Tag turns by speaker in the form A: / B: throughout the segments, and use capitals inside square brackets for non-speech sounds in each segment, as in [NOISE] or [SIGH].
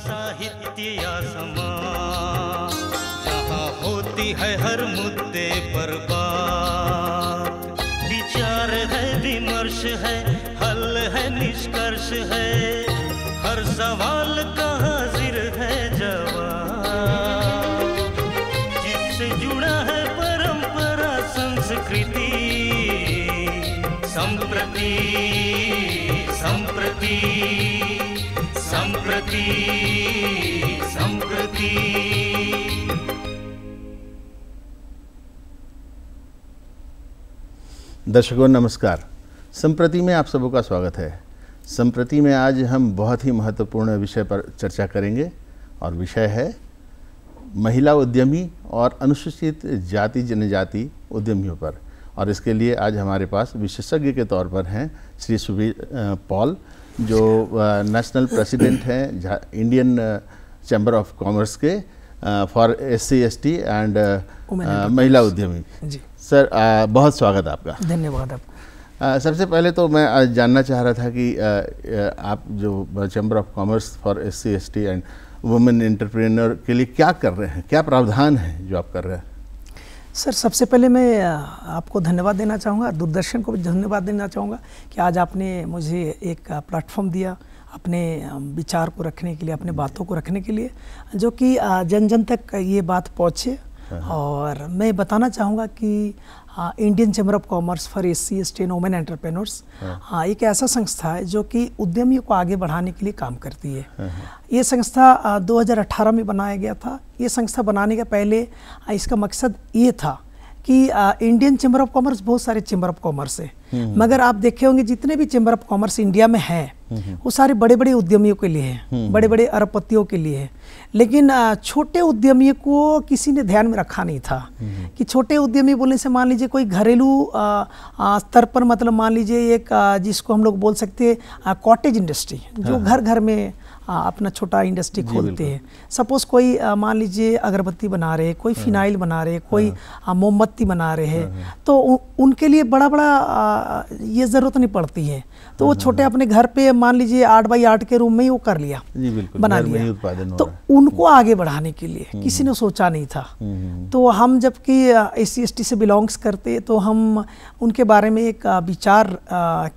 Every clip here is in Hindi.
A: साहित्य समा होती है हर मुद्दे पर बात विचार है विमर्श है हल है निष्कर्ष है हर सवाल का हाजिर है जवाब जिससे जुड़ा है परंपरा संस्कृति संप्रति संप्रति प्रति संप्रति
B: दर्शकों नमस्कार संप्रति में आप सबों का स्वागत है संप्रति में आज हम बहुत ही महत्वपूर्ण विषय पर चर्चा करेंगे और विषय है महिला उद्यमी और अनुसूचित जाति जनजाति उद्यमियों पर और इसके लिए आज हमारे पास विशेषज्ञ के तौर पर हैं श्री सुबीर पॉल जो नेशनल प्रेसिडेंट हैं इंडियन चैम्बर ऑफ कॉमर्स के for S C S T and महिला उद्यमी जी सर uh, बहुत स्वागत आपका धन्यवाद आप सबसे पहले तो मैं आज जानना चाह रहा था कि uh, आप जो chamber of commerce for S C S T and women entrepreneur के लिए क्या कर रहे हैं क्या प्रावधान है जो आप कर रहे हैं
C: सर सबसे पहले मैं आपको धन्यवाद देना चाहूँगा दूरदर्शन को भी धन्यवाद देना चाहूँगा कि आज आपने मुझे एक प्लेटफॉर्म दिया अपने विचार को रखने के लिए अपने बातों को रखने के लिए जो कि जन जन तक ये बात पहुँचे हाँ। और मैं बताना चाहूँगा कि Indian chamber of commerce for S C S T and women entrepreneurs एक ऐसा संस्था है जो कि उद्यमियों को आगे बढ़ाने के लिए काम करती है हाँ, हाँ। ये संस्था 2018 में बनाया गया था ये संस्था बनाने का पहले इसका मकसद ये था कि इंडियन चैम्बर ऑफ कॉमर्स बहुत सारे चैम्बर ऑफ कॉमर्स है मगर आप देखे होंगे जितने भी चैम्बर ऑफ कॉमर्स इंडिया में हैं वो सारे बड़े बड़े उद्यमियों के लिए है हम्म। बड़े बड़े अरबपतियों के लिए है लेकिन छोटे उद्यमी को किसी ने ध्यान में रखा नहीं था हम्म। कि छोटे उद्यमी बोलने से मान लीजिए कोई घरेलू स्तर पर मतलब मान लीजिए एक जिसको हम लोग बोल सकते हैं कॉटेज इंडस्ट्री जो हाँ। घर घर में अपना छोटा इंडस्ट्री खोलते हैं सपोज़ कोई मान लीजिए अगरबत्ती बना रहे हैं कोई हाँ। फिनाइल बना रहे कोई हाँ। मोमबत्ती बना रहे हैं हाँ, तो उ, उनके लिए बड़ा बड़ा ये ज़रूरत नहीं पड़ती है तो वो छोटे अपने घर पे मान लीजिए आठ बाई आठ के रूम में ही वो कर लिया
A: बना लिया तो
C: उनको आगे बढ़ाने के लिए हम्म, किसी ने हम्म। सोचा नहीं था हम्म, तो हम जबकि एस सी से बिलोंग्स करते तो हम उनके बारे में एक विचार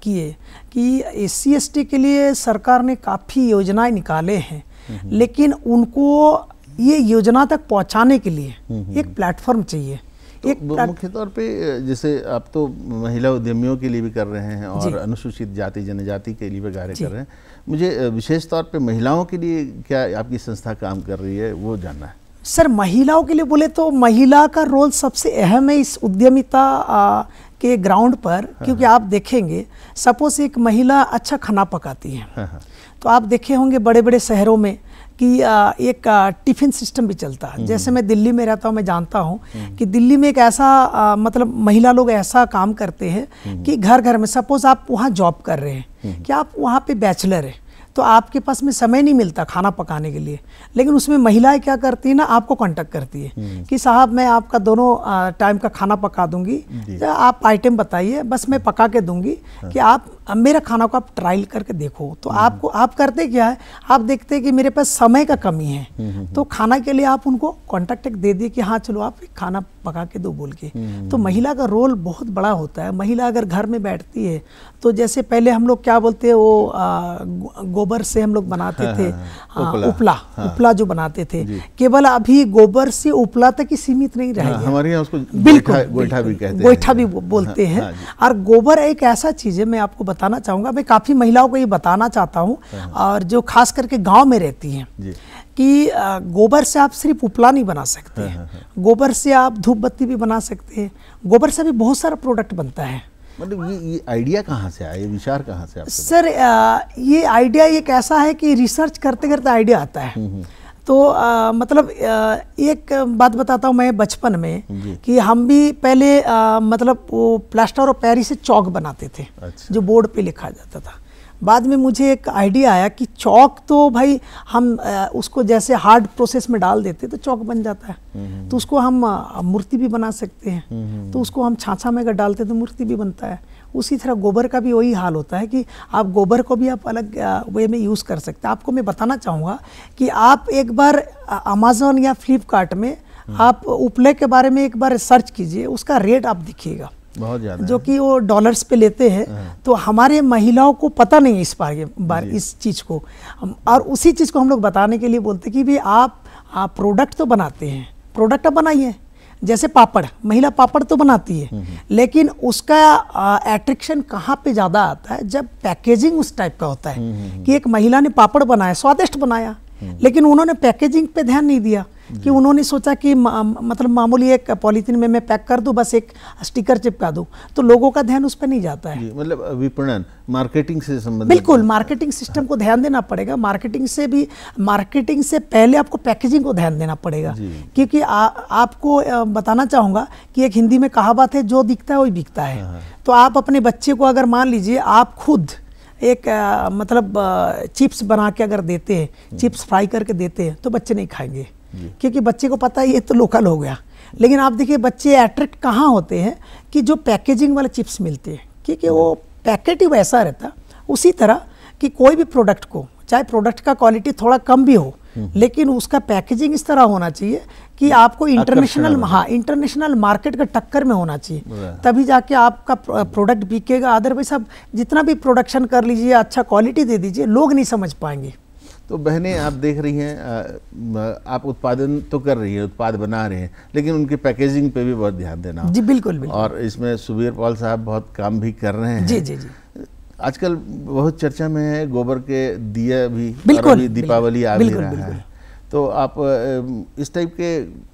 C: किए कि एस सी के लिए सरकार ने काफ़ी योजनाएं निकाले हैं हम्म, हम्म। लेकिन उनको ये योजना तक पहुंचाने के लिए हम्म, एक प्लेटफॉर्म चाहिए तो एक मुख्य
B: तौर पे जैसे आप तो महिला उद्यमियों के लिए भी कर रहे हैं और अनुसूचित जाति जनजाति के लिए भी कार्य कर रहे हैं मुझे विशेष तौर पे महिलाओं के लिए क्या आपकी संस्था काम कर रही है वो जानना है
C: सर महिलाओं के लिए बोले तो महिला का रोल सबसे अहम है इस उद्यमिता के ग्राउंड पर क्योंकि हाँ, हाँ। आप देखेंगे सपोज एक महिला अच्छा खाना पकाती है हाँ, तो आप देखे होंगे बड़े बड़े शहरों में कि एक टिफिन सिस्टम भी चलता है जैसे हम्म। मैं दिल्ली में रहता हूँ मैं जानता हूँ हम्म। कि दिल्ली में एक ऐसा मतलब महिला लोग ऐसा काम करते हैं हम्म। कि घर घर में सपोज आप वहाँ जॉब कर रहे हैं कि आप वहाँ पे बैचलर हैं तो आपके पास में समय नहीं मिलता खाना पकाने के लिए लेकिन उसमें महिलाएं क्या करती है ना आपको कांटेक्ट करती है हम्म। कि साहब मैं आपका दोनों टाइम का खाना पका दूंगी आप आइटम बताइए बस मैं पका के दूंगी हाँ। कि आप अब मेरा खाना को आप ट्रायल करके देखो तो हम्म। आपको आप करते क्या है आप देखते हैं कि मेरे पास समय का कमी है हम्म, हम्म, तो खाना के लिए आप उनको कॉन्टैक्ट दे दिए कि हाँ चलो आप खाना पका के दो बोल के तो महिला का रोल बहुत बड़ा होता है महिला अगर घर में बैठती है तो जैसे पहले हम लोग क्या बोलते हैं वो आ, गोबर से हम लोग बनाते हाँ, थे हाँ, हाँ।, हाँ उपला उपला, हाँ, उपला जो बनाते थे केवल अभी गोबर से उपला तक ही सीमित नहीं रहे हाँ,
B: हमारे यहाँ उसको बिल्कुल गोईठा भी गोईठा
C: भी बोलते हैं और गोबर एक ऐसा चीज़ है मैं आपको बताना चाहूँगा मैं काफ़ी महिलाओं को ये बताना चाहता हूँ हाँ, हाँ। और जो खास करके गांव में रहती हैं कि गोबर से आप सिर्फ उपला नहीं बना सकते हाँ, हैं गोबर से आप धूप बत्ती भी बना सकते हैं गोबर से भी बहुत सारा प्रोडक्ट बनता है
B: मतलब ये ये आइडिया कहाँ से आया ये विचार कहाँ से आया सर
C: आ, ये आइडिया एक ऐसा है कि रिसर्च करते करते आइडिया आता है हम्म, हम्म। तो आ, मतलब आ, एक बात बताता हूँ मैं बचपन में कि हम भी पहले आ, मतलब वो प्लास्टर और पैरी से चौक बनाते थे अच्छा। जो बोर्ड पे लिखा जाता था बाद में मुझे एक आइडिया आया कि चौक तो भाई हम आ, उसको जैसे हार्ड प्रोसेस में डाल देते तो चौक बन जाता है हम्म, हम्म। तो उसको हम मूर्ति भी बना सकते हैं हम्म, तो उसको हम छाछा में अगर डालते तो मूर्ति भी बनता है उसी तरह गोबर का भी वही हाल होता है कि आप गोबर को भी आप अलग वे में यूज़ कर सकते हैं आपको मैं बताना चाहूँगा कि आप एक बार अमेज़ोन या फ्लिपकार्ट में हम्म। आप उपले के बारे में एक बार सर्च कीजिए उसका रेट आप दिखिएगा बहुत ज़्यादा जो कि वो डॉलर्स पे लेते हैं हाँ। तो हमारे महिलाओं को पता नहीं इस बारे बार इस चीज़ को और उसी चीज़ को हम लोग बताने के लिए बोलते कि भाई आप, आप प्रोडक्ट तो बनाते हैं प्रोडक्ट तो आप बनाइए जैसे पापड़ महिला पापड़ तो बनाती है हम्म, हम्म। लेकिन उसका एट्रैक्शन कहाँ पे ज़्यादा आता है जब पैकेजिंग उस टाइप का होता है हम्म, कि एक महिला ने पापड़ बनाया स्वादिष्ट बनाया लेकिन उन्होंने पैकेजिंग पे ध्यान नहीं दिया कि उन्होंने सोचा कि मा, मतलब मामूली एक पॉलीथीन में मैं पैक कर दूं बस एक स्टिकर चिपका दूं तो लोगों का ध्यान उस पर नहीं जाता
B: है मतलब विपणन मार्केटिंग से संबंधित बिल्कुल
C: मार्केटिंग सिस्टम को ध्यान देना पड़ेगा मार्केटिंग से भी मार्केटिंग से पहले आपको पैकेजिंग को ध्यान देना पड़ेगा क्योंकि आपको बताना चाहूँगा कि एक हिंदी में कहावत है जो दिखता है वही बिकता है हाँ, हाँ। तो आप अपने बच्चे को अगर मान लीजिए आप खुद एक आ, मतलब आ, चिप्स बना के अगर देते हैं चिप्स फ्राई करके देते हैं तो बच्चे नहीं खाएंगे क्योंकि बच्चे को पता है ये तो लोकल हो गया लेकिन आप देखिए बच्चे अट्रैक्ट कहाँ होते हैं कि जो पैकेजिंग वाले चिप्स मिलते हैं क्योंकि वो पैकेट ही वैसा रहता उसी तरह कि कोई भी प्रोडक्ट को चाहे प्रोडक्ट का क्वालिटी थोड़ा कम भी हो हम्म। लेकिन उसका पैकेजिंग इस तरह होना चाहिए कि आपको इंटरनेशनल हाँ इंटरनेशनल मार्केट का टक्कर में होना चाहिए तभी जाके आपका प्रोडक्ट बिकेगा अदरवाइज आप जितना भी प्रोडक्शन कर लीजिए अच्छा क्वालिटी दे दीजिए लोग नहीं समझ पाएंगे
B: तो बहनें आप देख रही हैं आप उत्पादन तो कर रही हैं उत्पाद बना रहे हैं लेकिन उनके पैकेजिंग पे भी बहुत ध्यान देना जी बिल्कुल, बिल्कुल। और इसमें सुबीर पाल साहब बहुत काम भी कर रहे हैं जी जी जी आजकल बहुत चर्चा में है गोबर के दिया भी बिल्कुल दीपावली आ रहा है तो आप इस टाइप के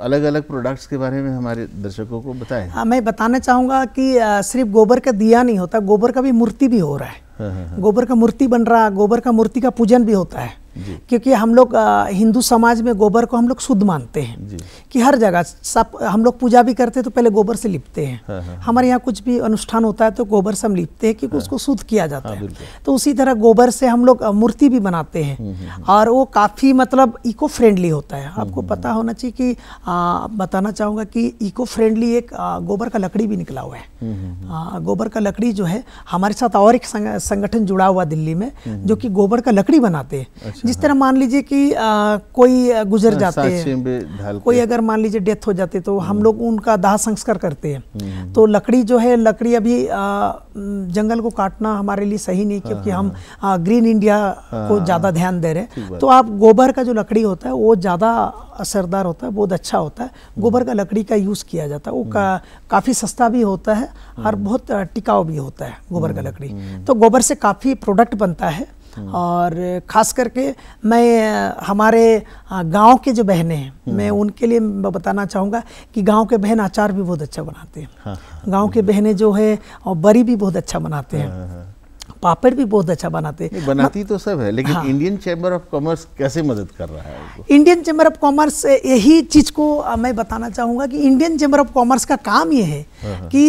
B: अलग अलग प्रोडक्ट्स के बारे में हमारे दर्शकों को बताएं हाँ
C: मैं बताना चाहूँगा कि सिर्फ गोबर का दिया नहीं होता गोबर का भी मूर्ति भी हो रहा है हाँ, हाँ, हाँ। गोबर का मूर्ति बन रहा गोबर का मूर्ति का पूजन भी होता है क्योंकि हम लोग हिंदू समाज में गोबर को हम लोग शुद्ध मानते हैं कि हर जगह सब हम लोग पूजा भी करते हैं तो पहले गोबर से लिपते हैं हाँ, हाँ, हमारे यहाँ कुछ भी अनुष्ठान होता है तो गोबर से हम लिपते हैं क्योंकि हाँ, उसको शुद्ध किया जाता हाँ, है तो उसी तरह गोबर से हम लोग मूर्ति भी बनाते हैं हम्म, हम्म, हम्म। और वो काफ़ी मतलब इको फ्रेंडली होता है आपको पता होना चाहिए कि बताना चाहूँगा कि इको फ्रेंडली एक गोबर का लकड़ी भी निकला हुआ
A: है
C: गोबर का लकड़ी जो है हमारे साथ और एक संगठन जुड़ा हुआ दिल्ली में जो कि गोबर का लकड़ी बनाते हैं अच्छा। जिस तरह मान लीजिए कि आ, कोई गुजर हाँ, जाते
B: हैं कोई अगर मान
C: लीजिए डेथ हो जाती तो हम हम्म। लोग उनका दाह संस्कार करते हैं हम्म। तो लकड़ी जो है लकड़ी अभी आ, जंगल को काटना हमारे लिए सही नहीं हाँ, क्योंकि हाँ, हम आ, ग्रीन इंडिया को ज़्यादा ध्यान दे रहे हैं तो आप गोबर का जो लकड़ी होता है वो ज़्यादा असरदार होता है बहुत अच्छा होता है हम्म। गोबर का लकड़ी का यूज़ किया जाता है वो का, काफ़ी सस्ता भी होता है और बहुत टिकाऊ भी होता है गोबर का लकड़ी तो गोबर से काफ़ी प्रोडक्ट बनता है हाँ। और ख़ास करके मैं हमारे गांव के जो बहनें हैं हाँ। मैं उनके लिए बताना चाहूँगा कि गांव के बहन अचार भी बहुत अच्छा बनाते हैं हाँ, गांव के बहनें जो है और बरी भी बहुत अच्छा बनाते
B: हैं पापड़ भी बहुत अच्छा बनाते हैं बनाती तो सब है लेकिन हाँ। इंडियन चैम्बर ऑफ कॉमर्स कैसे मदद कर रहा है
C: इंडियन चैम्बर ऑफ कॉमर्स यही चीज़ को मैं बताना चाहूंगा कि इंडियन चैम्बर ऑफ कॉमर्स का काम ये है कि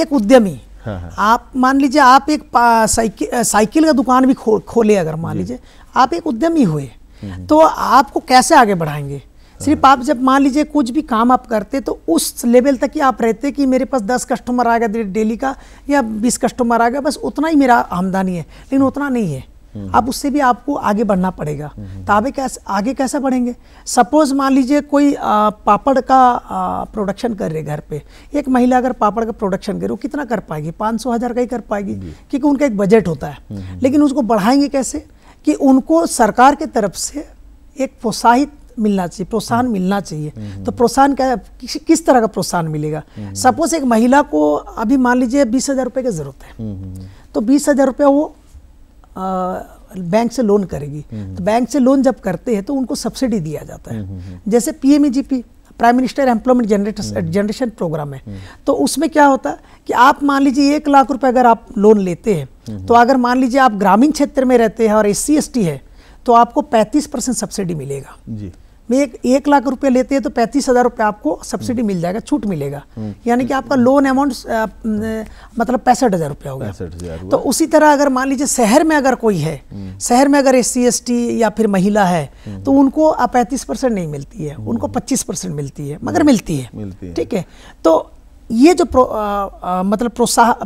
C: एक उद्यमी हाँ, हाँ। आप मान लीजिए आप एक साइकिल साइकिल का दुकान भी खो, खोले अगर मान लीजिए आप एक उद्यमी हुए हम्म, हम्म। तो आपको कैसे आगे बढ़ाएंगे हाँ। सिर्फ आप जब मान लीजिए कुछ भी काम आप करते तो उस लेवल तक ही आप रहते कि मेरे पास दस कस्टमर आ गया डेली का या बीस कस्टमर आ गया बस उतना ही मेरा आमदनी है लेकिन उतना नहीं है अब उससे भी आपको आगे बढ़ना पड़ेगा तो आगे कैसे आगे कैसे बढ़ेंगे सपोज मान लीजिए कोई आ, पापड़ का प्रोडक्शन कर रहे घर पे एक महिला अगर पापड़ का प्रोडक्शन करे वो कितना कर पाएगी पाँच सौ हज़ार का ही कर पाएगी क्योंकि उनका एक बजट होता है हम्म, हम्म। लेकिन उसको बढ़ाएंगे कैसे कि उनको सरकार के तरफ से एक प्रोत्साहित मिलना चाहिए प्रोत्साहन हम्म। मिलना चाहिए तो प्रोत्साहन क्या किस, किस तरह का प्रोत्साहन मिलेगा सपोज एक महिला को अभी मान लीजिए बीस हज़ार रुपये की ज़रूरत है तो बीस हज़ार रुपया वो बैंक से लोन करेगी तो बैंक से लोन जब करते हैं तो उनको सब्सिडी दिया जाता है हम्म, हम्म, हम्म। जैसे PMEGP prime minister employment generation programme है तो उसमें क्या होता है कि आप मान लीजिए एक लाख रुपए अगर आप लोन लेते हैं तो अगर मान लीजिए आप ग्रामीण क्षेत्र में रहते हैं और एस सी है तो आपको 35 परसेंट सब्सिडी मिलेगा जी में एक एक लाख रुपए लेते हैं तो पैंतीस हज़ार रुपये आपको सब्सिडी हम्म। मिल जाएगा छूट मिलेगा हम्म। यानी कि आपका लोन अमाउंट मतलब पैंसठ हज़ार रुपया
A: होगा तो
C: उसी तरह अगर मान लीजिए शहर में अगर कोई है हम्म। शहर में अगर एस सी या फिर महिला है तो उनको पैंतीस परसेंट नहीं मिलती है उनको पच्चीस परसेंट मिलती है मगर मिलती है ठीक है तो ये जो प्रो, आ, आ, मतलब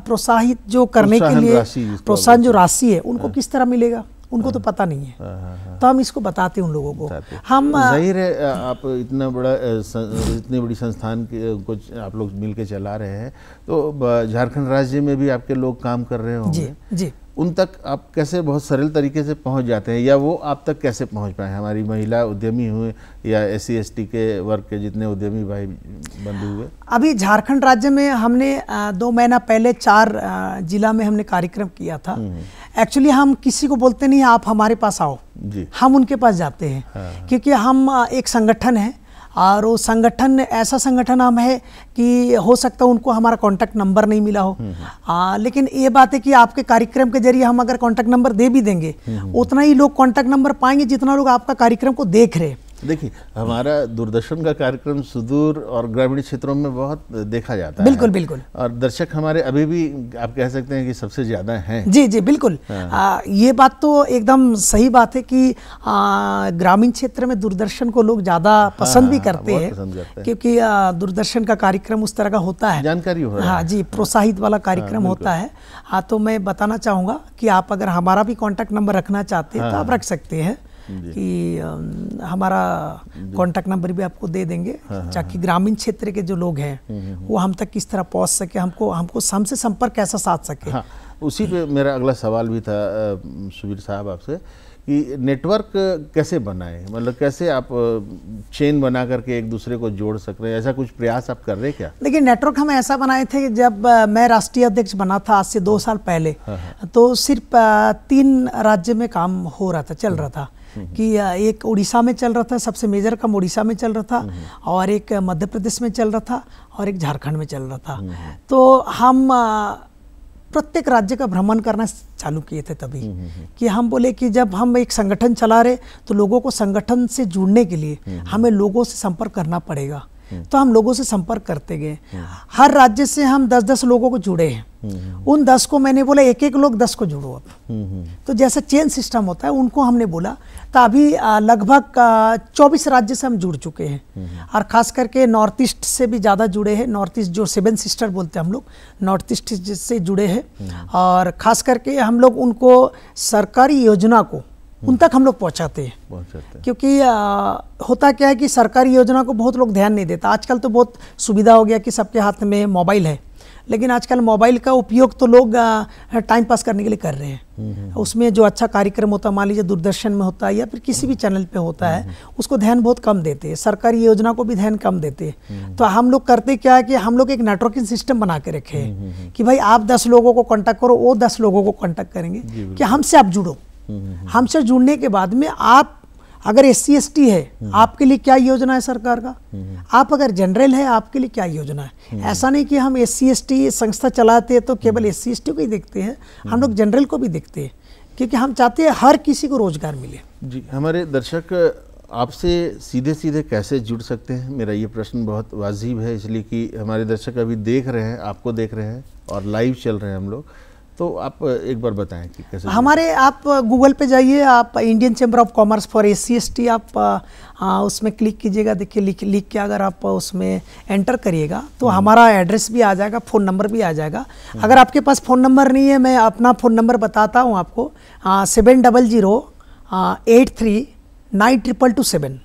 C: प्रोत्साहित जो करने के लिए प्रोत्साहन जो राशि है उनको हाँ। किस तरह मिलेगा उनको तो पता नहीं है
B: हाँ, हाँ, हाँ। तो
C: हम इसको बताते हैं उन लोगों को हम तो जाहिर
B: है आप इतना बड़ा इतनी बड़ी संस्थान कुछ आप लोग मिलके चला रहे हैं तो झारखंड राज्य में भी आपके लोग काम कर रहे होंगे जी जी उन तक आप कैसे बहुत सरल तरीके से पहुंच जाते हैं या वो आप तक कैसे पहुंच पाए हमारी महिला उद्यमी हुए या एस सी e के वर्ग के जितने उद्यमी भाई बंधु हुए
C: अभी झारखंड राज्य में हमने दो महीना पहले चार जिला में हमने कार्यक्रम किया था एक्चुअली हम्म, हम्म। हम किसी को बोलते नहीं आप हमारे पास आओ जी हम उनके पास जाते हैं हाँ। क्योंकि हम एक संगठन है और वो संगठन ऐसा संगठन हम है कि हो सकता है उनको हमारा कॉन्टैक्ट नंबर नहीं मिला हो हम्म, हम्म। आ, लेकिन ये बात है कि आपके कार्यक्रम के जरिए हम अगर कॉन्टैक्ट नंबर दे भी देंगे हम्म, उतना ही लोग कॉन्टैक्ट नंबर पाएंगे जितना लोग आपका कार्यक्रम को देख रहे हैं
B: देखिए हमारा दूरदर्शन का कार्यक्रम सुदूर और ग्रामीण क्षेत्रों में बहुत देखा जाता है बिल्कुल बिल्कुल और दर्शक हमारे अभी भी आप कह सकते हैं कि सबसे ज़्यादा हैं जी जी बिल्कुल हाँ।
C: आ, ये बात तो एकदम सही बात है कि ग्रामीण क्षेत्र में दूरदर्शन को लोग ज़्यादा हाँ, पसंद हाँ, भी करते हैं है। क्योंकि दूरदर्शन का कार्यक्रम उस तरह का होता है जानकारी हो हाँ जी प्रोत्साहित वाला हाँ, कार्यक्रम होता है हाँ तो मैं बताना चाहूंगा कि आप अगर हमारा भी कॉन्टेक्ट नंबर रखना चाहते हैं तो आप हाँ। रख सकते हैं कि हमारा कांटेक्ट नंबर भी आपको दे देंगे हाँ, हाँ, ताकि हाँ। ग्रामीण क्षेत्र के जो लोग हैं
B: हम्म, हम्म, हम्म। वो हम
C: तक किस तरह पहुँच सके हमको हमको
B: हमसे संपर्क कैसा साध सके हाँ, उसी पे मेरा अगला सवाल भी था सुबीर साहब आपसे कि नेटवर्क कैसे बनाए मतलब कैसे आप चेन बना करके एक दूसरे को जोड़ सक रहे हैं ऐसा कुछ प्रयास आप कर रहे हैं क्या
C: देखिए नेटवर्क हम ऐसा बनाए थे जब मैं राष्ट्रीय अध्यक्ष बना था आज से दो साल पहले हाँ। तो सिर्फ तीन राज्य में काम हो रहा था चल रहा था हम्म। कि एक उड़ीसा में चल रहा था सबसे मेजर काम उड़ीसा में चल रहा था हम्म। और एक मध्य प्रदेश में चल रहा था और एक झारखंड में चल रहा था हम्म। तो हम प्रत्येक राज्य का भ्रमण करना चालू किए थे तभी कि हम बोले कि जब हम एक संगठन चला रहे तो लोगों को संगठन से जुड़ने के लिए हमें लोगों से संपर्क करना पड़ेगा तो हम लोगों से संपर्क करते गए हर राज्य से हम दस दस लोगों को जुड़े हैं उन दस को मैंने बोला एक एक लोग दस को जुड़ो
A: अब
C: तो जैसा चेन सिस्टम होता है उनको हमने बोला तो अभी लगभग चौबीस राज्य से हम जुड़ चुके हैं और खास करके नॉर्थ ईस्ट से भी ज़्यादा जुड़े हैं नॉर्थ ईस्ट जो सेवन सिस्टर बोलते हैं हम लोग नॉर्थ ईस्ट से जुड़े हैं और ख़ास करके हम लोग उनको सरकारी योजना को उन तक हम लोग पहुंचाते हैं पहुंचाते क्योंकि आ, होता क्या है कि सरकारी योजना को बहुत लोग ध्यान नहीं देता आजकल तो बहुत सुविधा हो गया कि सबके हाथ में मोबाइल है लेकिन आजकल मोबाइल का उपयोग तो लोग टाइम पास करने के लिए कर रहे हैं हम्म, हम्म, हम्म। उसमें जो अच्छा कार्यक्रम होता है मान लीजिए दूरदर्शन में होता है या फिर किसी भी चैनल पे होता है उसको ध्यान बहुत कम देते हैं सरकारी योजना को भी ध्यान कम देते हैं तो हम लोग करते क्या है कि हम लोग एक नेटवर्किंग सिस्टम बना के रखे कि भाई आप दस लोगों को कॉन्टैक्ट करो वो दस लोगों को कॉन्टैक्ट करेंगे कि हमसे आप जुड़ो हमसे जुड़ने के बाद में आप अगर एस सी है आपके लिए क्या योजना है सरकार का आप अगर जनरल है आपके लिए क्या योजना है ऐसा नहीं कि हम एस सी संस्था चलाते हैं तो केवल एस सी को ही देखते हैं हम लोग जनरल को भी देखते हैं क्योंकि हम चाहते हैं हर किसी को रोजगार मिले
B: जी हमारे दर्शक आपसे सीधे सीधे कैसे जुड़ सकते हैं मेरा ये प्रश्न बहुत वाजिब है इसलिए कि हमारे दर्शक अभी देख रहे हैं आपको देख रहे हैं और लाइव चल रहे हैं हम लोग तो आप एक बार बताएं कि कैसे हमारे
C: आप गूगल uh, पे जाइए आप Indian chamber of commerce for A C आप आ, uh, uh, उसमें क्लिक कीजिएगा देखिए लिख लिख के अगर आप उसमें एंटर करिएगा तो हम्म। हमारा एड्रेस भी आ जाएगा फ़ोन नंबर भी आ जाएगा हम्म। अगर आपके पास फ़ोन नंबर नहीं है मैं अपना फ़ोन नंबर बताता हूँ आपको seven double zero eight three nine triple two seven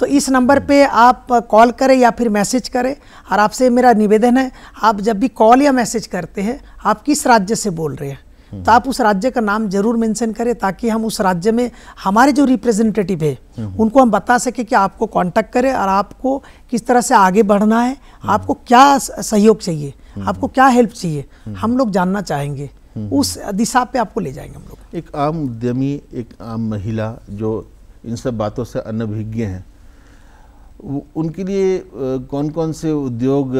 C: तो इस नंबर पे आप कॉल करें या फिर मैसेज करें और आपसे मेरा निवेदन है आप जब भी कॉल या मैसेज करते हैं आप किस राज्य से बोल रहे हैं तो आप उस राज्य का नाम जरूर मेंशन करें ताकि हम उस राज्य में हमारे जो रिप्रेजेंटेटिव है हम्म, हम्म। उनको हम बता सकें कि आपको कांटेक्ट करें और आपको किस तरह से आगे बढ़ना है हम्म। आपको क्या सहयोग चाहिए आपको क्या हेल्प चाहिए हम लोग जानना चाहेंगे उस दिशा पे आपको ले जाएंगे हम
B: लोग एक आम उद्यमी एक आम महिला जो इन सब बातों से अनभिज्ञ हैं उनके लिए कौन कौन से उद्योग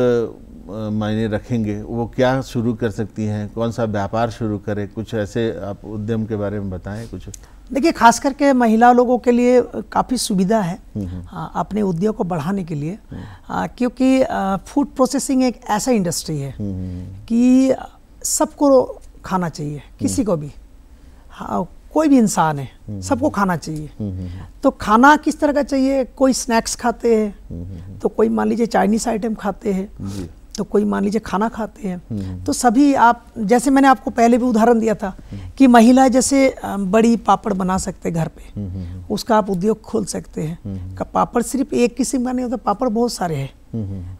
B: मायने रखेंगे वो क्या शुरू कर सकती हैं कौन सा व्यापार शुरू करें कुछ ऐसे आप उद्यम के बारे में बताएं कुछ
C: देखिए खास करके महिला लोगों के लिए काफ़ी सुविधा है हम्म, हम्म। अपने उद्योग को बढ़ाने के लिए आ, हम्म। क्योंकि फूड प्रोसेसिंग एक ऐसा इंडस्ट्री है कि सबको खाना चाहिए किसी को भी हाँ कोई भी इंसान है हम्म, हम्म, सबको हम्म। खाना चाहिए तो खाना किस तरह का चाहिए कोई स्नैक्स खाते
A: हैं
C: तो कोई मान लीजिए चाइनीज आइटम खाते हैं तो कोई मान लीजिए खाना खाते हैं तो सभी आप जैसे मैंने आपको पहले भी उदाहरण दिया था कि महिला जैसे बड़ी पापड़ बना सकते घर पे उसका आप उद्योग खोल सकते हैं पापड़ सिर्फ एक किस्म का नहीं होता पापड़ बहुत सारे हैं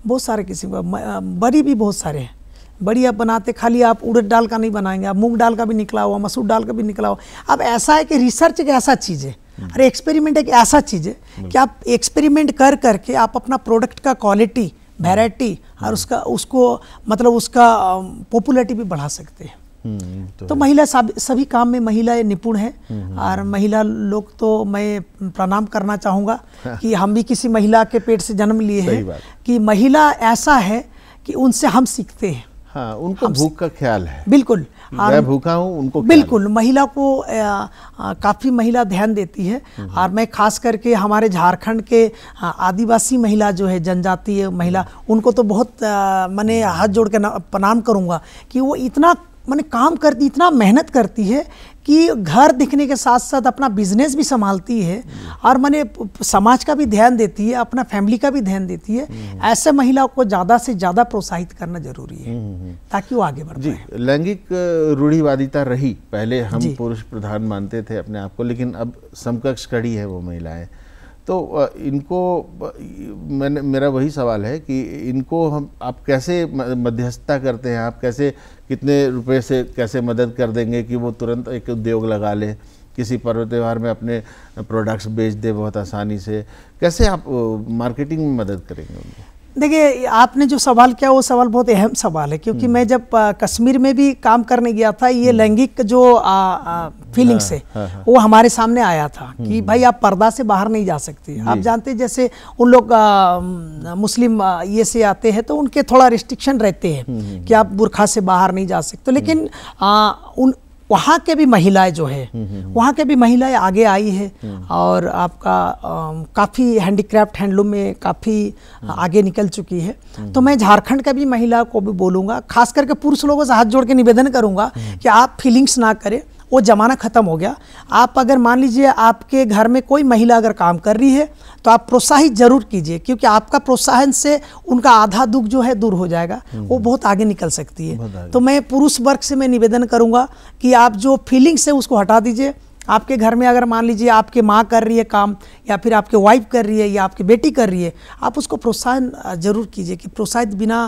C: बहुत सारे किस्म का बड़ी भी बहुत सारे हैं बढ़िया बनाते खाली आप उड़द डाल का नहीं बनाएंगे आप मूंग डाल का भी निकला हुआ मसूर डाल का भी निकला हुआ अब ऐसा है कि रिसर्च एक ऐसा चीज़ है अरे हम्म। एक्सपेरिमेंट एक ऐसा चीज़ है कि आप एक्सपेरिमेंट कर करके आप अपना प्रोडक्ट का क्वालिटी हम्म। वेराइटी और उसका उसको मतलब उसका पॉपुलरिटी भी बढ़ा सकते
A: हैं हम्म, तो, तो है। महिला
C: सभी काम में महिला निपुण है और महिला लोग तो मैं प्रणाम करना चाहूँगा हाँ। कि हम भी किसी महिला के पेट से जन्म लिए हैं कि महिला ऐसा है कि उनसे हम सीखते हैं हाँ उनको भूख
B: का ख्याल है
C: बिल्कुल मैं भूखा हूँ उनको बिल्कुल महिला को काफ़ी महिला ध्यान देती है हम्म। और मैं खास करके हमारे झारखंड के आदिवासी महिला जो है जनजातीय महिला उनको तो बहुत मैंने हाथ जोड़ के प्रणाम करूँगा कि वो इतना मैंने काम करती इतना मेहनत करती है कि घर दिखने के साथ साथ अपना बिजनेस भी संभालती है और मैंने समाज का भी ध्यान देती है अपना फैमिली का भी ध्यान देती है ऐसे महिलाओं को ज़्यादा से ज़्यादा प्रोत्साहित करना जरूरी है हम्म, हम्म, हम्म। ताकि
B: वो आगे बढ़ जी लैंगिक रूढ़िवादिता रही पहले हम पुरुष प्रधान मानते थे अपने आप को लेकिन अब समकक्ष कड़ी है वो महिलाएं तो इनको मैंने मेरा वही सवाल है कि इनको हम आप कैसे मध्यस्थता करते हैं आप कैसे कितने रुपए से कैसे मदद कर देंगे कि वो तुरंत एक उद्योग लगा लें किसी पर्व त्यौहार में अपने प्रोडक्ट्स बेच दे बहुत आसानी से कैसे आप मार्केटिंग में मदद करेंगे उनकी
C: देखिए आपने जो सवाल किया वो सवाल बहुत अहम सवाल है क्योंकि हम्म। मैं जब कश्मीर में भी काम करने गया था ये हम्म। लैंगिक जो आ, आ, फीलिंग हाँ, से हाँ, हाँ। वो हमारे सामने आया था कि हम्म। भाई आप पर्दा से बाहर नहीं जा सकते आप जानते जैसे उन लोग मुस्लिम ये से आते हैं तो उनके थोड़ा रिस्ट्रिक्शन रहते हैं हम्म, हम्म, कि आप बुरखा से बाहर नहीं जा सकते लेकिन आ, उन वहाँ के भी महिलाएं जो है वहाँ के भी महिलाएं आगे आई है और आपका काफ़ी हैंडीक्राफ्ट हैंडलूम में काफ़ी आगे निकल चुकी है तो मैं झारखंड का भी महिला को भी बोलूँगा खास करके पुरुष लोगों से हाथ जोड़ के निवेदन करूँगा कि आप फीलिंग्स ना करें वो ज़माना ख़त्म हो गया आप अगर मान लीजिए आपके घर में कोई महिला अगर काम कर रही है तो आप प्रोत्साहित ज़रूर कीजिए क्योंकि आपका प्रोत्साहन से उनका आधा दुख जो है दूर हो जाएगा हम्म। वो बहुत आगे निकल सकती है तो मैं पुरुष वर्ग से मैं निवेदन करूँगा कि आप जो फीलिंग्स है उसको हटा दीजिए आपके घर में अगर मान लीजिए आपके माँ कर रही है काम या फिर आपके वाइफ कर रही है या आपकी बेटी कर रही है आप उसको प्रोत्साहन जरूर कीजिए कि प्रोत्साहित बिना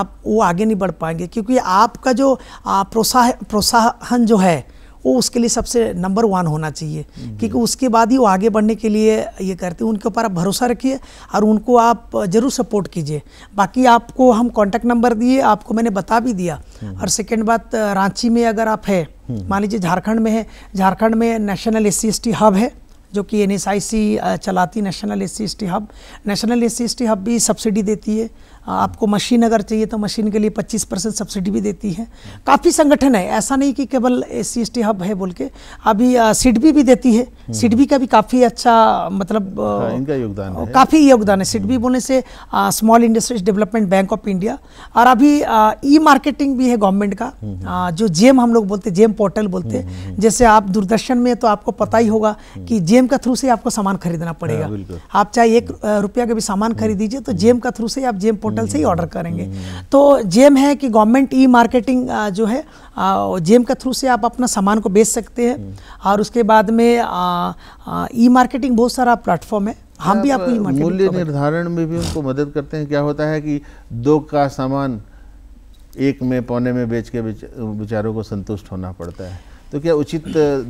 C: आप वो आगे नहीं बढ़ पाएंगे क्योंकि आपका जो प्रोत्साह प्रोत्साहन जो है वो उसके लिए सबसे नंबर वन होना चाहिए क्योंकि उसके बाद ही वो आगे बढ़ने के लिए ये करते हैं उनके ऊपर आप भरोसा रखिए और उनको आप ज़रूर सपोर्ट कीजिए बाकी आपको हम कॉन्टैक्ट नंबर दिए आपको मैंने बता भी दिया हम्म। और सेकेंड बात रांची में अगर आप है हम्म। मान लीजिए झारखंड में है झारखंड में नेशनल एस सी हब है जो कि एन चलाती national S C hub national S C hub भी सब्सिडी देती है आपको मशीन अगर चाहिए तो मशीन के लिए 25 परसेंट सब्सिडी भी देती है काफ़ी संगठन है ऐसा नहीं कि केवल एस सी हब है बोल के अभी सिडबी भी देती है सिडबी हम्म। का भी काफ़ी अच्छा मतलब हाँ,
B: इनका योगदान काफ़ी
C: योगदान है सिडबी हम्म। बोलने से small industries development bank of India और अभी ई मार्केटिंग भी है गवर्नमेंट का हम्म, आ, जो जेम हम लोग बोलते जेम पोर्टल बोलते जैसे आप दूरदर्शन में तो आपको पता ही होगा कि जेम का थ्रू से आपको सामान खरीदना हाँ, पड़ेगा आप चाहे एक रुपया का भी सामान खरीदीजिए तो जेम का थ्रू से आप जेम पोर्टल से ही ऑर्डर करेंगे हम्म। तो जेम है कि गवर्नमेंट ई मार्केटिंग जो है जेम के थ्रू से आप अपना सामान को बेच सकते हैं हम्म। और उसके बाद में ई मार्केटिंग बहुत सारा प्लेटफॉर्म है हम भी आपको मूल्य
B: निर्धारण में भी उनको मदद करते हैं क्या होता है कि दो का सामान एक में पौने में बेच के बेचारों को संतुष्ट होना पड़ता है तो क्या उचित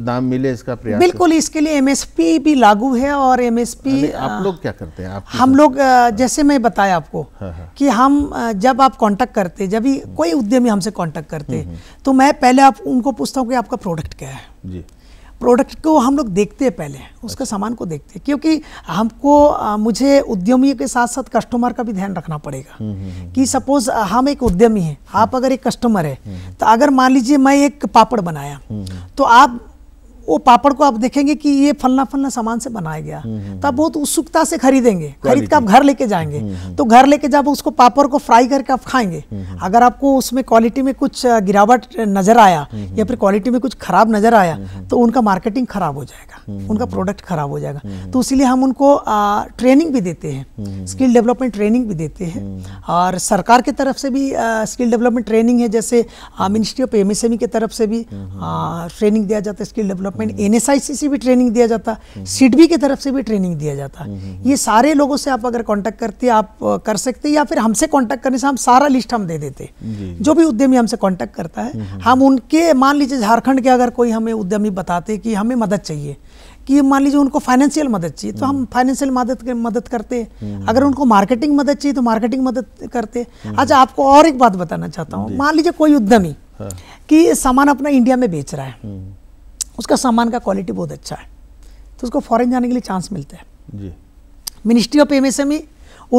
B: दाम मिले इसका प्रयास बिल्कुल
C: इसके लिए एमएसपी भी लागू है और एमएसपी आप लोग क्या करते हैं हम लोग जैसे मैं बताया आपको हाँ हाँ। कि हम जब आप कांटेक्ट करते जब भी कोई उद्यमी हमसे कांटेक्ट करते हम्म, हम्म। तो मैं पहले आप उनको पूछता हूँ कि आपका प्रोडक्ट क्या है जी प्रोडक्ट को हम लोग देखते हैं पहले उसके सामान को देखते हैं क्योंकि हमको मुझे उद्यमियों के साथ साथ कस्टमर का भी ध्यान रखना पड़ेगा हम्म, हम्म, हम्म। कि सपोज हम एक उद्यमी हैं आप अगर एक कस्टमर है तो अगर मान लीजिए मैं एक पापड़ बनाया तो आप वो पापड़ को आप देखेंगे कि ये फलना फलना सामान से बनाया गया हम्म, हम्म, तो आप बहुत हम्म। उत्सुकता से खरीदेंगे खरीद कर आप घर लेके जाएंगे तो घर लेके जब उसको पापड़ को फ्राई करके आप खाएंगे अगर आपको उसमें क्वालिटी में कुछ गिरावट नजर आया या फिर क्वालिटी में कुछ खराब नजर आया तो उनका मार्केटिंग खराब हो जाएगा उनका प्रोडक्ट खराब हो जाएगा तो इसीलिए हम उनको ट्रेनिंग भी देते हैं स्किल डेवलपमेंट ट्रेनिंग भी देते हैं और सरकार की तरफ से भी स्किल डेवलपमेंट ट्रेनिंग है जैसे मिनिस्ट्री ऑफ एम की तरफ से भी ट्रेनिंग दिया जाता है स्किल डेवलप डेवलपमेंट एन से भी ट्रेनिंग दिया जाता सिडबी की तरफ से भी ट्रेनिंग दिया जाता ये सारे लोगों से आप अगर कॉन्टैक्ट करते आप कर सकते या फिर हमसे कॉन्टैक्ट करने से हम सारा लिस्ट हम दे देते जो भी उद्यमी हमसे कॉन्टैक्ट करता है हम उनके मान लीजिए झारखंड के अगर कोई हमें उद्यमी बताते कि हमें मदद चाहिए कि मान लीजिए उनको फाइनेंशियल मदद चाहिए तो हम फाइनेंशियल मदद मदद करते अगर उनको मार्केटिंग मदद चाहिए तो मार्केटिंग मदद करते अच्छा आपको और एक बात बताना चाहता हूँ मान लीजिए कोई उद्यमी हाँ। कि सामान अपना इंडिया में बेच रहा है हम्म। उसका सामान का क्वालिटी बहुत अच्छा है तो उसको फॉरेन जाने के लिए चांस मिलते हैं मिनिस्ट्री ऑफ एम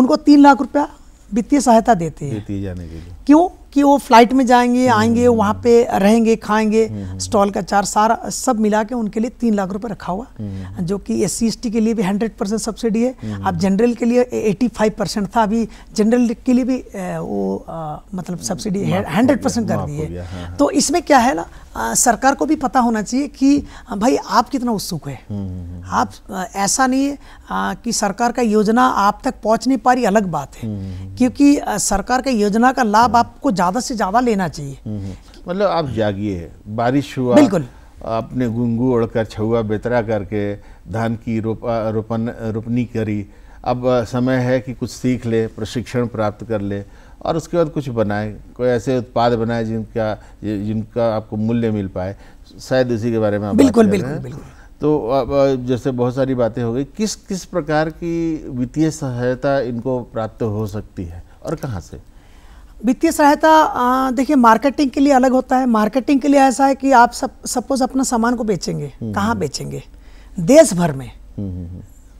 C: उनको तीन लाख रुपया वित्तीय सहायता देते
B: हैं देती जाने के लिए
C: क्यों कि वो फ्लाइट में जाएंगे हम्म, आएंगे हम्म, वहाँ हम्म। पे रहेंगे खाएंगे स्टॉल का चार सारा सब मिला के उनके लिए तीन लाख रुपए रखा
A: हुआ
C: जो कि एस सी के लिए भी हंड्रेड परसेंट सब्सिडी है अब जनरल के लिए एटी फाइव परसेंट था अभी जनरल के लिए भी वो आ, मतलब सब्सिडी हंड्रेड परसेंट कर दी
A: है हाँ, हाँ। तो
C: इसमें क्या है ना आ, सरकार को भी पता होना चाहिए कि भाई आप कितना उत्सुक है हम्म, हम्म, हम्म। आप ऐसा नहीं है कि सरकार का योजना आप तक पहुंच नहीं पा रही अलग बात है क्योंकि सरकार का योजना का लाभ आपको ज़्यादा से ज़्यादा लेना चाहिए
B: मतलब आप जागिए बारिश हुआ बिल्कुल आपने गुंगू उड़कर छुआ बेतरा करके धान की रोपा रोपन रोपनी करी अब समय है कि कुछ सीख ले प्रशिक्षण प्राप्त कर ले और उसके बाद कुछ बनाए कोई ऐसे उत्पाद बनाए जिनका जिनका आपको मूल्य मिल पाए शायद उसी के बारे में बिल्कुल बिल्कुल बिल्कुल तो अब जैसे बहुत सारी बातें हो गई किस किस प्रकार की वित्तीय सहायता इनको प्राप्त हो सकती है और कहाँ से
C: वित्तीय सहायता देखिए मार्केटिंग के लिए अलग होता है मार्केटिंग के लिए ऐसा है कि आप सब सपोज अपना सामान को बेचेंगे हम्म, कहाँ हम्म। बेचेंगे देश भर में हम्म,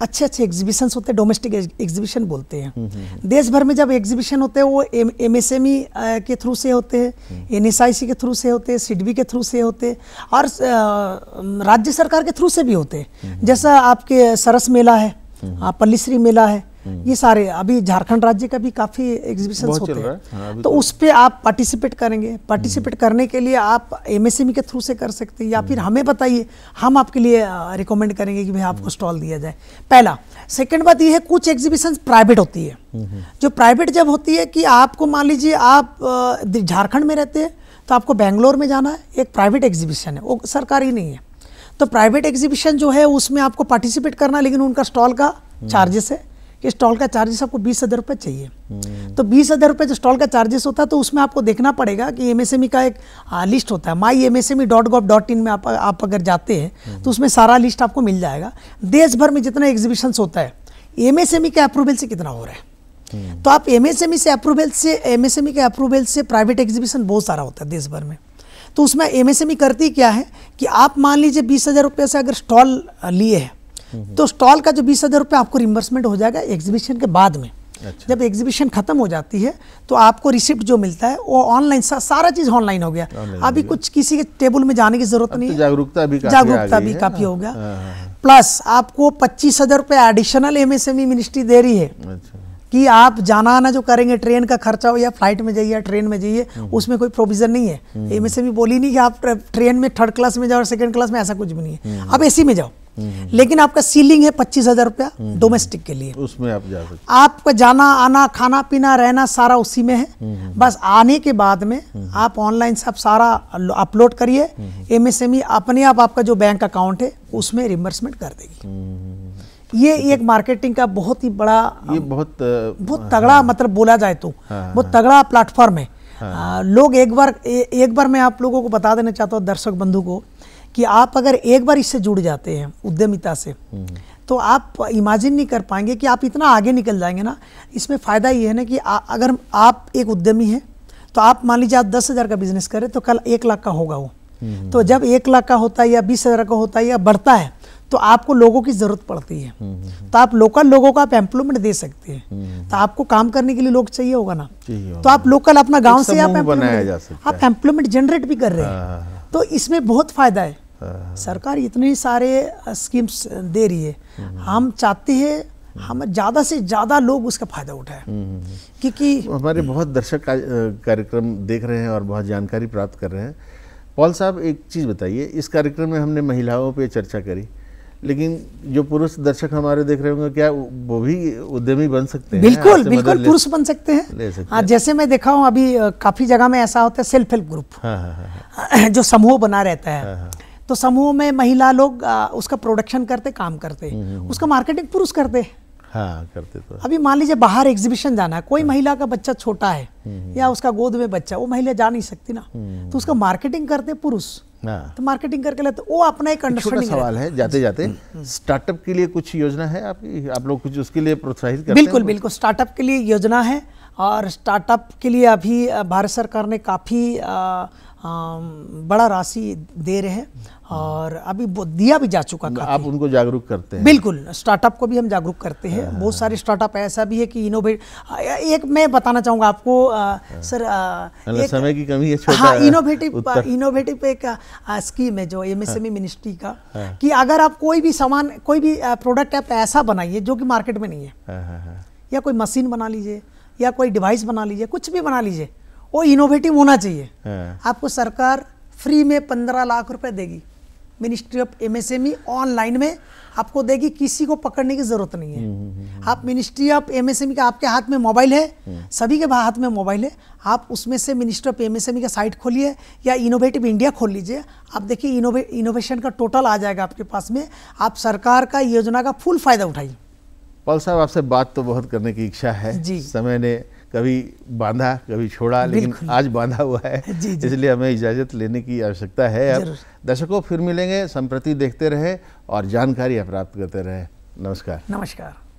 C: अच्छे अच्छे एग्जीबिशन होते हैं डोमेस्टिक एग्जीबिशन बोलते हैं हम्म, हम्म, हम्म। देश भर में जब एग्जीबिशन होते हैं वो एम एस एम ई के थ्रू से होते हैं एन एस आई सी के थ्रू से होते हैं सिडबी के थ्रू से होते हैं और राज्य सरकार के थ्रू से भी होते हैं जैसा आपके सरस मेला है पल्लीश्री मेला है हम्म। ये सारे अभी झारखंड राज्य का भी काफ़ी एग्जीबिशन होते हैं हाँ, तो, तो उस पर आप पार्टिसिपेट करेंगे पार्टिसिपेट हम्म। करने के लिए आप एम e के थ्रू से कर सकते हैं या फिर हम्म। हमें बताइए हम आपके लिए रिकमेंड करेंगे कि भाई आपको स्टॉल दिया जाए पहला सेकेंड बात यह है कुछ एग्जीबिशन प्राइवेट होती है जो प्राइवेट जब होती है कि आपको मान लीजिए आप झारखंड में रहते हैं तो आपको बेंगलोर में जाना है एक प्राइवेट एग्जीबिशन है वो सरकारी नहीं है तो प्राइवेट एग्जीबिशन जो है उसमें आपको पार्टिसिपेट करना लेकिन उनका स्टॉल का चार्जेस है कि स्टॉल का चार्जेस आपको बीस हज़ार रुपये चाहिए हम्म। तो बीस हज़ार रुपये जो स्टॉल का चार्जेस होता है तो उसमें आपको देखना पड़ेगा कि एम e का एक लिस्ट होता है my M dot gov dot in में आप आप अगर जाते हैं हम्म। तो उसमें सारा लिस्ट आपको मिल जाएगा देश भर में जितना एग्जीबिशंस होता है एम e के अप्रूवल से कितना हो रहा है हम्म। तो आप एम e से अप्रूवल से एम के अप्रूवल से प्राइवेट एग्जीबिशन बहुत सारा होता है देश भर में तो उसमें एम करती क्या है कि आप मान लीजिए बीस हज़ार रुपये से अगर स्टॉल लिए हैं हम्म। तो स्टॉल का जो बीस हज़ार रुपये आपको रिम्बर्समेंट हो जाएगा एग्जीबिशन के बाद में अच्छा। जब एग्जीबिशन खत्म हो जाती है तो आपको रिसिप्ट जो मिलता है वो ऑनलाइन सा, सारा चीज ऑनलाइन हो गया अभी कुछ किसी के टेबल में जाने की जरूरत तो नहीं जागरूकता
B: भी जागरूकता भी काफी हो गया
C: प्लस हाँ, हाँ, हाँ। आपको पच्चीस हजार रुपए एडिशनल एमएसएमई मिनिस्ट्री दे रही है अच्छा। कि आप जाना आना जो करेंगे ट्रेन का खर्चा हो या फ्लाइट में जाइए या ट्रेन में जाइए हम्म। उसमें कोई प्रोविजन नहीं है एमएसएमई हम्म। e बोली नहीं कि आप ट्रेन में थर्ड क्लास में जाओ सेकंड क्लास में ऐसा कुछ भी नहीं है आप एसी में जाओ हम्म। लेकिन आपका सीलिंग है पच्चीस हजार रुपया डोमेस्टिक हम्म।
B: के लिए उसमें आप जा सकते
C: आपका जाना आना खाना पीना रहना सारा उसी में है हम्म, बस आने के बाद में आप ऑनलाइन आप सारा अपलोड करिए एमएसएमई e अपने आप आपका जो बैंक अकाउंट है उसमें रिमबर्समेंट कर
B: देगी
C: ये एक मार्केटिंग का बहुत ही बड़ा ये बहुत बहुत हाँ, तगड़ा हाँ, मतलब बोला जाए तो हाँ, हाँ बहुत हाँ। तगड़ा प्लेटफॉर्म है हाँ, लोग एक बार ए, एक बार मैं आप लोगों को बता देना चाहता हूँ दर्शक बंधु को कि आप अगर एक बार इससे जुड़ जाते हैं उद्यमिता से तो आप इमेजिन नहीं कर पाएंगे कि आप इतना आगे निकल जाएंगे ना इसमें फ़ायदा ये है ना कि आ, अगर आप एक उद्यमी हैं तो आप मान लीजिए आप दस हज़ार का बिजनेस करें तो कल एक लाख का होगा वो तो जब एक लाख का होता है या बीस हज़ार का होता है या बढ़ता है तो आपको लोगों की ज़रूरत पड़ती है तो आप लोकल लोगों को आप एम्प्लॉयमेंट दे सकते हैं तो आपको काम करने के लिए लोग चाहिए होगा ना तो आप लोकल अपना गांव से आप
B: एम्प्लॉयमेंट आप
C: एम्प्लॉयमेंट जनरेट भी कर रहे हैं हाँ, हाँ, हाँ। तो इसमें बहुत फ़ायदा है हाँ, हाँ, हाँ। सरकार इतने सारे स्कीम्स दे रही है हम्म, हम्म। हम चाहते हैं हम ज़्यादा से ज़्यादा लोग उसका फ़ायदा उठाए
B: हम्म, क्योंकि हमारे बहुत दर्शक कार्यक्रम देख रहे हैं और बहुत जानकारी प्राप्त कर रहे हैं पॉल साहब एक चीज़ बताइए इस कार्यक्रम में हमने महिलाओं पे चर्चा करी लेकिन जो पुरुष दर्शक हमारे देख रहे होंगे क्या वो भी उद्यमी बन सकते हैं बिल्कुल बिल्कुल पुरुष
C: बन सकते हैं ले सकते हाँ जैसे मैं देखा हूँ अभी काफ़ी जगह में ऐसा होता है सेल्फ हेल्प ग्रुप
B: हाँ, हाँ, हाँ,
C: हाँ। जो समूह बना रहता है हाँ, हाँ। तो समूह में महिला लोग उसका प्रोडक्शन करते काम करते हम्म, हम्म, हम्म। उसका मार्केटिंग पुरुष करते
B: हाँ करते तो
C: अभी मान लीजिए बाहर एग्जीबिशन जाना है कोई हाँ। महिला का बच्चा छोटा
B: है या
C: उसका गोद में बच्चा वो महिला जा नहीं सकती ना तो उसका मार्केटिंग करते पुरुष हाँ। तो मार्केटिंग करके लेते वो अपना एक अंडरस्टैंडिंग सवाल है जाते हम्म।
B: जाते स्टार्टअप हम्म। के लिए कुछ योजना है आपकी आप लोग कुछ उसके लिए प्रोत्साहित करते बिल्कुल
C: बिल्कुल स्टार्टअप के लिए योजना है और स्टार्टअप के लिए अभी भारत सरकार ने काफ़ी बड़ा राशि दे रहे हैं और अभी दिया भी जा चुका काफी।
B: आप उनको जागरूक करते हैं बिल्कुल
C: स्टार्टअप को भी हम जागरूक करते हैं हाँ। बहुत सारे स्टार्टअप ऐसा भी है कि इनोवेट एक मैं बताना चाहूँगा आपको आ, हाँ। सर आ, मतलब एक,
B: समय की कमी है हाँ इनोवेटिव
C: इनोवेटिव एक स्कीम है जो M S M E ministry का हाँ। कि अगर आप कोई भी सामान कोई भी प्रोडक्ट आप ऐसा बनाइए जो कि मार्केट में नहीं
A: है
C: या कोई मशीन बना लीजिए या कोई डिवाइस बना लीजिए कुछ भी बना लीजिए वो इनोवेटिव होना चाहिए हाँ। आपको सरकार फ्री में पंद्रह लाख रुपए देगी मिनिस्ट्री ऑफ एमएसएमई ऑनलाइन में आपको देगी किसी को पकड़ने की जरूरत नहीं है हम्म, हम्म, हम्म। आप मिनिस्ट्री ऑफ एमएसएमई का आपके हाथ में मोबाइल है सभी के हाथ में मोबाइल है आप उसमें से मिनिस्ट्री ऑफ एमएसएमई का साइट खोलिए या इनोवेटिव इंडिया खोल लीजिए आप देखिए इनोवे इनोवेशन का टोटल आ जाएगा आपके पास में आप सरकार का योजना का फुल फायदा उठाइए
B: पाल साहब आपसे बात तो बहुत करने की इच्छा है जी समय ने कभी बांधा कभी छोड़ा लेकिन आज बांधा हुआ है [LAUGHS] इसलिए हमें इजाज़त लेने की आवश्यकता है अब दर्शकों फिर मिलेंगे संप्रति देखते रहे और जानकारी प्राप्त करते रहे नमस्कार
C: नमस्कार